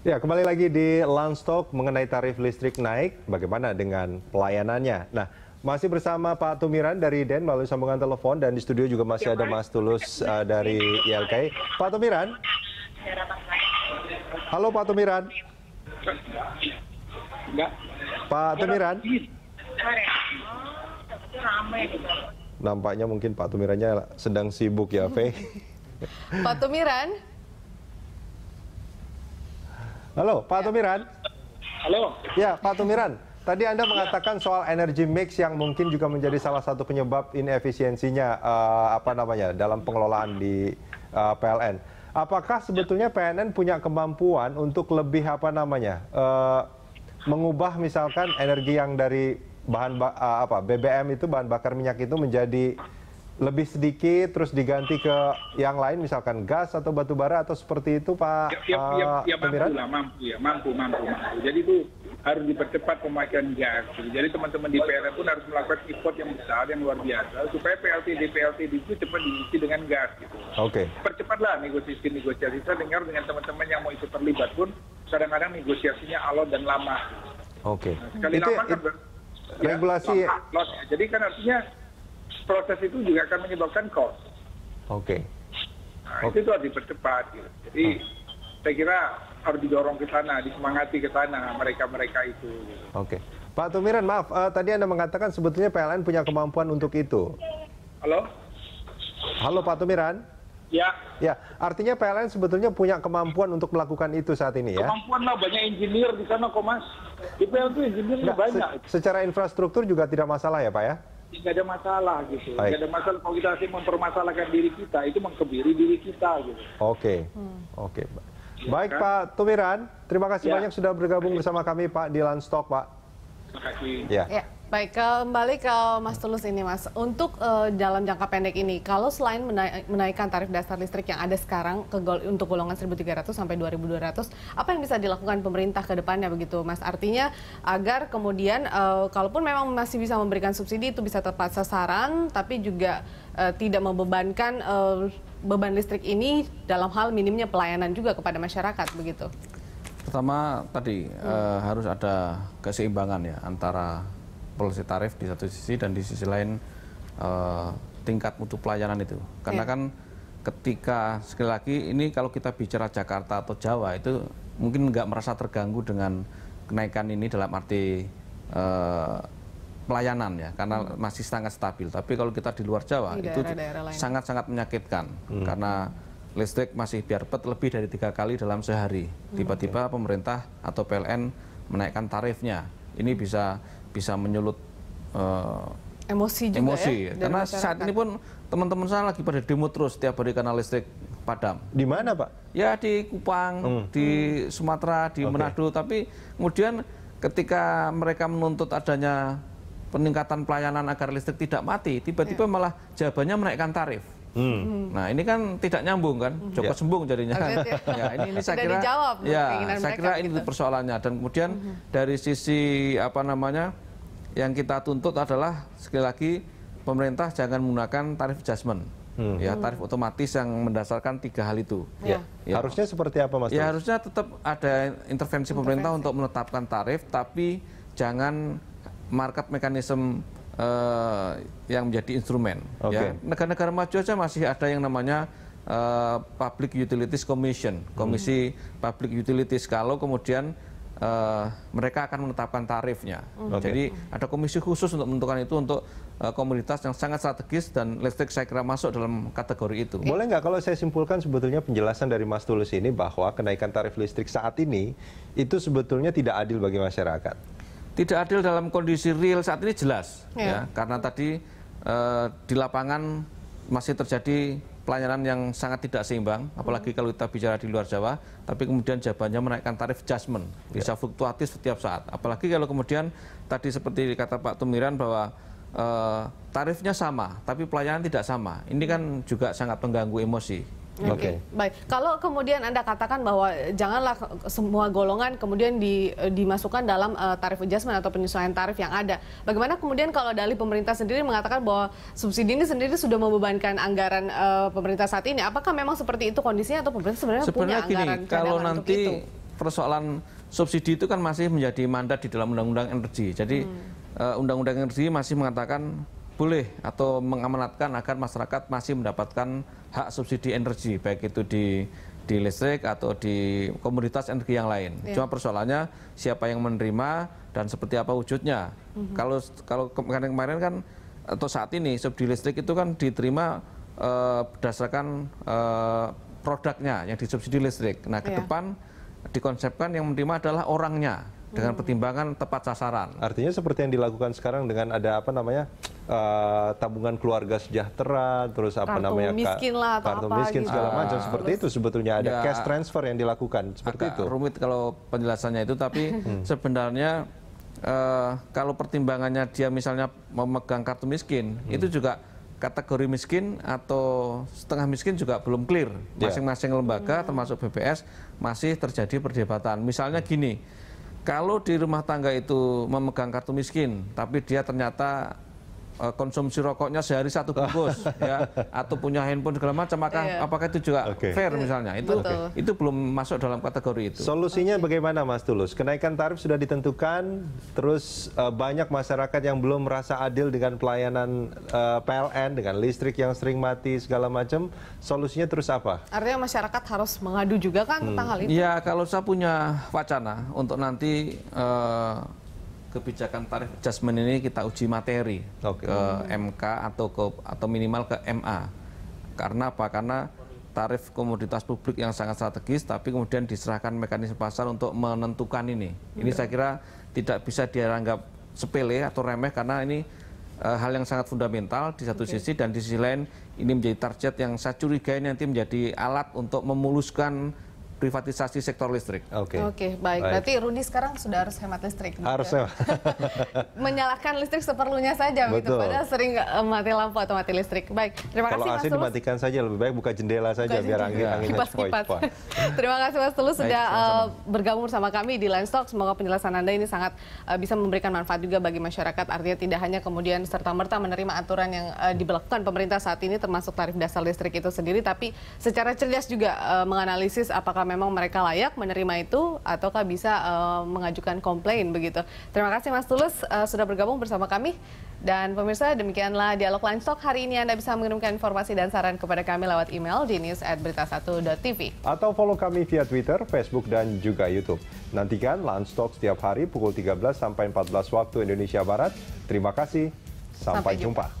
Ya, kembali lagi di Landstok mengenai tarif listrik naik, bagaimana dengan pelayanannya? Nah, masih bersama Pak Tumiran dari DEN melalui sambungan telepon dan di studio juga masih ya, ada Mas Tulus uh, dari YLKI. Pak Tumiran? Halo Pak Tumiran? Enggak. Pak Tumiran? Nampaknya mungkin Pak Tumirannya sedang sibuk ya, Fe. Pak Tumiran? Halo, Pak Tumiran. Halo. Ya, Pak Tumiran. Tadi Anda mengatakan soal energi mix yang mungkin juga menjadi salah satu penyebab inefisiensinya uh, apa namanya dalam pengelolaan di uh, eh, PLN. Apakah sebetulnya PNN punya kemampuan untuk lebih apa namanya uh, mengubah misalkan energi yang dari bahan uh, apa BBM itu bahan bakar minyak itu menjadi lebih sedikit terus diganti ke yang lain misalkan gas atau batu bara atau seperti itu Pak ya, ya, ya, ya eh, mampu lah, mampu ya mampu mampu mampu jadi itu harus dipercepat pemakaian gas jadi teman-teman di PLN pun harus melakukan effort yang besar yang luar biasa supaya PLT di PLT itu cepat diisi dengan gas gitu oke okay. percepatlah negosiasi negosiasi saya dengar dengan teman-teman yang mau ikut terlibat pun kadang-kadang negosiasinya alot dan lama oke okay. nah, sekali itu, lama kan it, ya, regulasi lama, ya. jadi kan artinya proses itu juga akan menyebabkan cost. Oke. Okay. Nah, okay. itu harus dipercepat. Gitu. Jadi oh. saya kira harus didorong ke sana, disemangati ke sana mereka-mereka itu. Gitu. Oke. Okay. Pak Tumiran, maaf, uh, tadi Anda mengatakan sebetulnya PLN punya kemampuan untuk itu. Halo? Halo Pak Tumiran? Ya. Ya, artinya PLN sebetulnya punya kemampuan untuk melakukan itu saat ini ya? Kemampuan lah, banyak engineer di sana kok mas. Di PLN itu engineer nah, banyak. Se secara infrastruktur juga tidak masalah ya Pak ya? tidak ada masalah gitu tidak ada masalah kalau kita sih mempermasalahkan diri kita itu mengkebiri diri kita gitu oke okay. Hmm. oke okay. Iya Baik kan? Pak Tumiran, terima kasih ya. banyak sudah bergabung Baik. bersama kami Pak di Stok Pak. Terima kasih. Ya. ya. Baik, kembali ke Mas Tulus ini Mas. Untuk uh, dalam jangka pendek ini, kalau selain menaik, menaikkan tarif dasar listrik yang ada sekarang ke gol, untuk golongan 1.300 sampai 2.200, apa yang bisa dilakukan pemerintah ke depannya begitu Mas? Artinya agar kemudian uh, kalaupun memang masih bisa memberikan subsidi itu bisa tepat sasaran, tapi juga uh, tidak membebankan uh, beban listrik ini dalam hal minimnya pelayanan juga kepada masyarakat begitu. Pertama tadi hmm. uh, harus ada keseimbangan ya antara polisi tarif di satu sisi dan di sisi lain uh, tingkat mutu pelayanan itu. Karena iya. kan ketika sekali lagi ini kalau kita bicara Jakarta atau Jawa itu mungkin nggak merasa terganggu dengan kenaikan ini dalam arti uh, pelayanan ya karena hmm. masih sangat stabil. Tapi kalau kita di luar Jawa di itu sangat-sangat menyakitkan hmm. karena listrik masih biarpet lebih dari tiga kali dalam sehari. Hmm. Tiba-tiba pemerintah atau PLN menaikkan tarifnya. Ini bisa bisa menyulut uh, eh, emosi juga emosi. ya. Karena saat ini pun teman-teman saya lagi pada demo terus tiap hari karena listrik padam. Di mana, Pak? Ya di Kupang, hmm. di Sumatera, di okay. Manado, tapi kemudian ketika mereka menuntut adanya peningkatan pelayanan agar listrik tidak mati, tiba-tiba ya. malah jawabannya menaikkan tarif. Hmm. hmm. Nah ini kan tidak nyambung kan, Joko hmm. ya. Sembung jadinya. ya, ini, ini saya kira, dijawab, ya, saya kira ini gitu. persoalannya. Dan kemudian hmm. dari sisi apa namanya yang kita tuntut adalah sekali lagi pemerintah jangan menggunakan tarif adjustment. Hmm. Ya hmm. tarif otomatis yang mendasarkan tiga hal itu. Ya. Ya. Harusnya seperti apa mas? Ya harusnya tetap ada intervensi, intervensi. pemerintah untuk menetapkan tarif, tapi jangan market mekanisme uh, yang menjadi instrumen. Okay. Ya. Negara-negara maju saja masih ada yang namanya uh, Public Utilities Commission, Komisi hmm. Public Utilities. Kalau kemudian Uh, mereka akan menetapkan tarifnya. Hmm. Okay. Jadi ada komisi khusus untuk menentukan itu untuk uh, komunitas yang sangat strategis dan listrik saya kira masuk dalam kategori itu. Boleh nggak kalau saya simpulkan sebetulnya penjelasan dari Mas Tulus ini bahwa kenaikan tarif listrik saat ini itu sebetulnya tidak adil bagi masyarakat tidak adil dalam kondisi real saat ini jelas yeah. ya karena tadi eh, di lapangan masih terjadi pelayanan yang sangat tidak seimbang apalagi hmm. kalau kita bicara di luar Jawa tapi kemudian jawabannya menaikkan tarif adjustment iya. bisa yeah. fluktuatif setiap saat apalagi kalau kemudian tadi seperti kata Pak Tumiran bahwa eh, tarifnya sama tapi pelayanan tidak sama ini kan juga sangat mengganggu emosi Oke. Okay. Baik. Kalau kemudian Anda katakan bahwa janganlah semua golongan kemudian di, eh, dimasukkan dalam uh, tarif adjustment atau penyesuaian tarif yang ada. Bagaimana kemudian kalau dari pemerintah sendiri mengatakan bahwa subsidi ini sendiri sudah membebankan anggaran uh, pemerintah saat ini? Apakah memang seperti itu kondisinya atau pemerintah sebenarnya, sebenarnya punya gini, kalau nanti itu? persoalan subsidi itu kan masih menjadi mandat di dalam undang-undang energi. Jadi uh, hmm. undang -undang energi masih mengatakan boleh atau mengamanatkan agar masyarakat masih mendapatkan hak subsidi energi baik itu di di listrik atau di komoditas energi yang lain. Ya. Cuma persoalannya siapa yang menerima dan seperti apa wujudnya. Mm -hmm. Kalau kalau kemarin kemarin kan atau saat ini subsidi listrik itu kan diterima eh, berdasarkan eh, produknya yang disubsidi listrik. Nah, ke iya. depan ya. dikonsepkan yang menerima adalah orangnya dengan pertimbangan tepat sasaran. Artinya seperti yang dilakukan sekarang dengan ada apa namanya uh, tabungan keluarga sejahtera, terus apa kartu namanya miskin lah, atau kartu apa miskin gitu. segala macam ah, seperti itu sebetulnya ada ya, cash transfer yang dilakukan seperti agak itu. Rumit kalau penjelasannya itu, tapi hmm. sebenarnya uh, kalau pertimbangannya dia misalnya memegang kartu miskin, hmm. itu juga kategori miskin atau setengah miskin juga belum clear. Ya. Masing-masing lembaga hmm. termasuk BPS masih terjadi perdebatan. Misalnya gini kalau di rumah tangga itu memegang kartu miskin tapi dia ternyata Eh, konsumsi rokoknya sehari satu bungkus ya atau punya handphone segala macam maka yeah. apakah itu juga okay. fair misalnya itu Betul. itu belum masuk dalam kategori itu solusinya okay. bagaimana Mas Tulus kenaikan tarif sudah ditentukan terus uh, banyak masyarakat yang belum merasa adil dengan pelayanan uh, eh, PLN dengan listrik yang sering mati segala macam solusinya terus apa artinya masyarakat harus mengadu juga kan hmm. tentang hal itu ya kalau saya punya wacana untuk nanti uh, kebijakan tarif adjustment ini kita uji materi okay. ke MK atau ke atau minimal ke MA. Karena apa? Karena tarif komoditas publik yang sangat strategis tapi kemudian diserahkan mekanisme pasar untuk menentukan ini. Ini okay. Iya. saya kira tidak bisa dianggap sepele atau remeh karena ini uh, hal yang sangat fundamental di satu okay. sisi dan di sisi lain ini menjadi target yang saya curigai nanti menjadi alat untuk memuluskan privatisasi sektor listrik. Oke. Okay. Oke, okay, baik. baik. Berarti Rudi sekarang sudah harus hemat listrik. Gitu harus ya? gitu. Menyalakan listrik seperlunya saja gitu. Betul. gitu. Padahal sering eh, mati lampu atau mati listrik. Baik. Terima Kalau kasih Mas Tulus. dimatikan saja lebih baik buka jendela saja buka biar angin angin kipas. Terima kasih Mas Tulus baik, sudah eh, sama -sama. bergabung bersama kami di Line Stock. Semoga penjelasan Anda ini sangat uh, bisa memberikan manfaat juga bagi masyarakat. Artinya tidak hanya kemudian serta-merta menerima aturan yang uh, diberlakukan pemerintah saat ini termasuk tarif dasar listrik itu sendiri tapi secara cerdas juga uh, menganalisis apakah memang mereka layak menerima itu ataukah bisa uh, mengajukan komplain begitu. Terima kasih Mas Tulus uh, sudah bergabung bersama kami. Dan pemirsa demikianlah dialog Lunchtalk hari ini Anda bisa mengirimkan informasi dan saran kepada kami lewat email di news@berita1.tv atau follow kami via Twitter, Facebook dan juga YouTube. Nantikan Lunchtalk setiap hari pukul 13 sampai 14 waktu Indonesia Barat. Terima kasih. Sampai, sampai jumpa. jumpa.